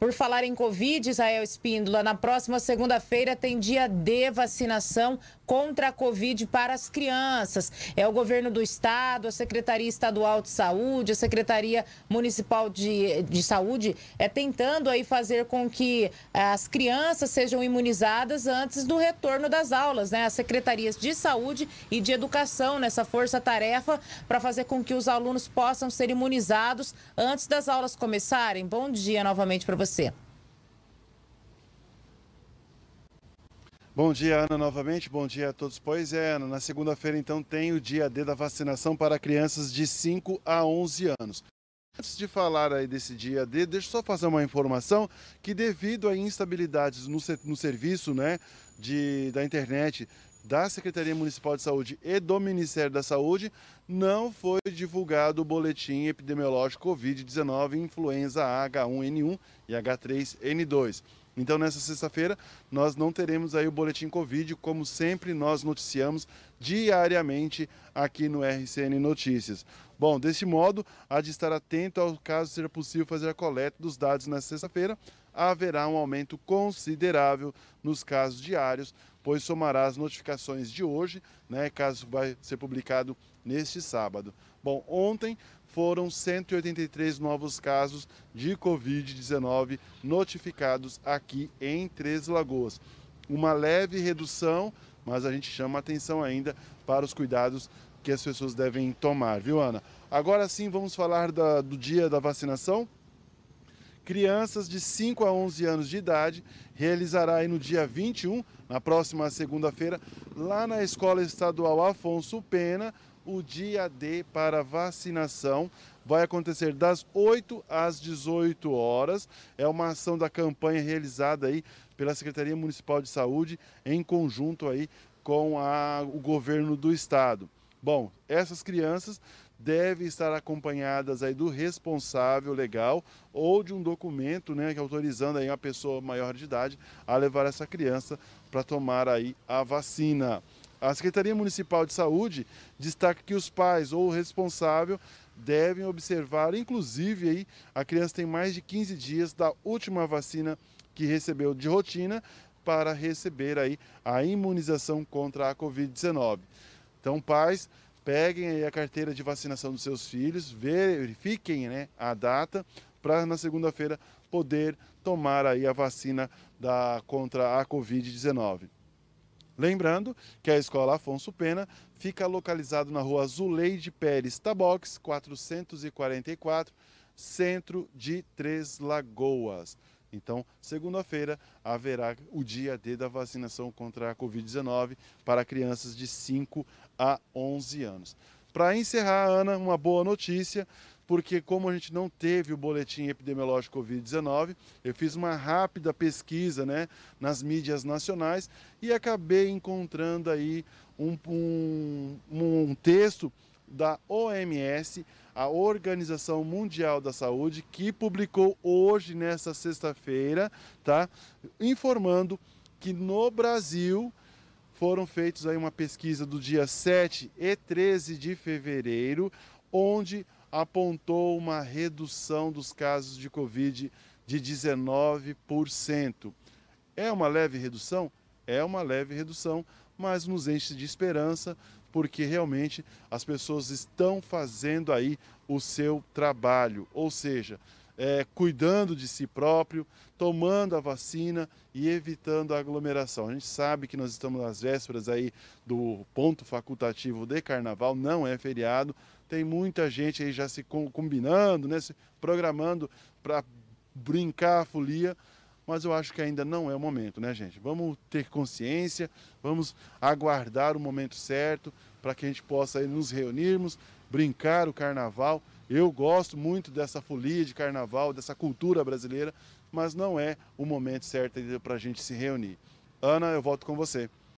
Por falar em Covid, Israel Espíndola, na próxima segunda-feira tem dia de vacinação contra a Covid para as crianças. É o governo do estado, a Secretaria Estadual de Saúde, a Secretaria Municipal de, de Saúde, é tentando aí fazer com que eh, as crianças sejam imunizadas antes do retorno das aulas, né? As secretarias de saúde e de educação nessa força-tarefa para fazer com que os alunos possam ser imunizados antes das aulas começarem. Bom dia novamente para você. Bom dia, Ana, novamente. Bom dia a todos. Pois é, Ana, na segunda-feira, então, tem o dia D da vacinação para crianças de 5 a 11 anos. Antes de falar aí desse dia D, deixa eu só fazer uma informação que devido a instabilidades no, no serviço né, de, da internet da Secretaria Municipal de Saúde e do Ministério da Saúde, não foi divulgado o boletim epidemiológico Covid-19, influenza H1N1 e H3N2. Então, nessa sexta-feira, nós não teremos aí o boletim Covid, como sempre nós noticiamos diariamente aqui no RCN Notícias. Bom, desse modo, há de estar atento ao caso seja possível fazer a coleta dos dados na sexta-feira, haverá um aumento considerável nos casos diários, pois somará as notificações de hoje, né, caso vai ser publicado neste sábado. Bom, ontem foram 183 novos casos de Covid-19 notificados aqui em Três Lagoas. Uma leve redução, mas a gente chama atenção ainda para os cuidados que as pessoas devem tomar, viu, Ana? Agora sim, vamos falar da, do dia da vacinação crianças de 5 a 11 anos de idade, realizará aí no dia 21, na próxima segunda-feira, lá na Escola Estadual Afonso Pena, o dia D para vacinação. Vai acontecer das 8 às 18 horas. É uma ação da campanha realizada aí pela Secretaria Municipal de Saúde em conjunto aí com a, o governo do estado. Bom, essas crianças devem estar acompanhadas aí do responsável legal ou de um documento, né, autorizando aí uma pessoa maior de idade a levar essa criança para tomar aí a vacina. A Secretaria Municipal de Saúde destaca que os pais ou o responsável devem observar, inclusive aí, a criança tem mais de 15 dias da última vacina que recebeu de rotina para receber aí a imunização contra a Covid-19. Então, pais, peguem a carteira de vacinação dos seus filhos, verifiquem né, a data para na segunda-feira poder tomar aí a vacina da, contra a Covid-19. Lembrando que a escola Afonso Pena fica localizado na rua Zuleide Pérez Tabox, 444, centro de Três Lagoas. Então, segunda-feira haverá o dia D da vacinação contra a Covid-19 para crianças de 5 a 11 anos. Para encerrar, Ana, uma boa notícia, porque como a gente não teve o boletim epidemiológico Covid-19, eu fiz uma rápida pesquisa né, nas mídias nacionais e acabei encontrando aí um, um, um texto da OMS, a Organização Mundial da Saúde, que publicou hoje, nesta sexta-feira, tá? Informando que no Brasil foram feitos aí uma pesquisa do dia 7 e 13 de fevereiro, onde apontou uma redução dos casos de Covid de 19%. É uma leve redução? É uma leve redução, mas nos enche de esperança, porque realmente as pessoas estão fazendo aí o seu trabalho, ou seja, é, cuidando de si próprio, tomando a vacina e evitando a aglomeração. A gente sabe que nós estamos nas vésperas aí do ponto facultativo de carnaval, não é feriado, tem muita gente aí já se combinando, né, se programando para brincar a folia, mas eu acho que ainda não é o momento, né, gente? Vamos ter consciência, vamos aguardar o momento certo para que a gente possa nos reunirmos, brincar o carnaval. Eu gosto muito dessa folia de carnaval, dessa cultura brasileira, mas não é o momento certo para a gente se reunir. Ana, eu volto com você.